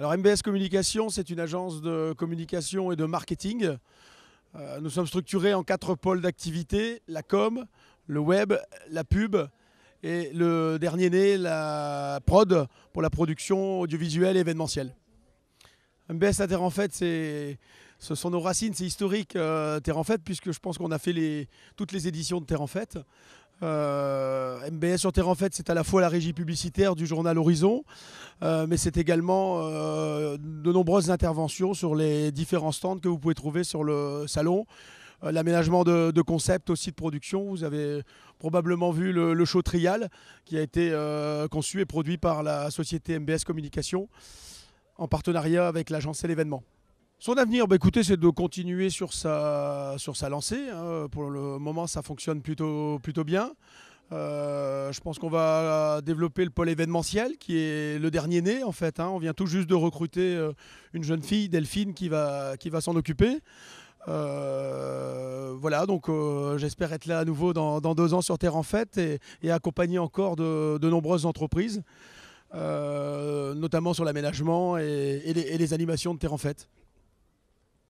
Alors MBS Communication, c'est une agence de communication et de marketing. Euh, nous sommes structurés en quatre pôles d'activité, la com, le web, la pub et le dernier né, la prod, pour la production audiovisuelle et événementielle. MBS à Terre en Fête, ce sont nos racines, c'est historique euh, Terre en Fête, puisque je pense qu'on a fait les, toutes les éditions de Terre en Fête. Euh, MBS sur Terre en fait, c'est à la fois la régie publicitaire du journal Horizon, euh, mais c'est également euh, de nombreuses interventions sur les différents stands que vous pouvez trouver sur le salon. Euh, l'aménagement de, concepts aussi de production. Vous avez probablement vu le, show Trial qui a été conçu et produit par la société MBS Communication en partenariat avec l'agence et l'événement. Son avenir, bah écoutez, c'est de continuer sur sa, sur sa lancée. Hein. Pour le moment, ça fonctionne plutôt, plutôt bien. Euh, je pense qu'on va développer le pôle événementiel qui est le dernier né en fait. Hein. On vient tout juste de recruter euh, une jeune fille, Delphine, qui va, qui va s'en occuper. Euh, voilà, donc j'espère être là à nouveau dans, deux ans sur Terre en Fête et, accompagner encore de, nombreuses entreprises, notamment sur l'aménagement et, et, les animations de Terre en Fête.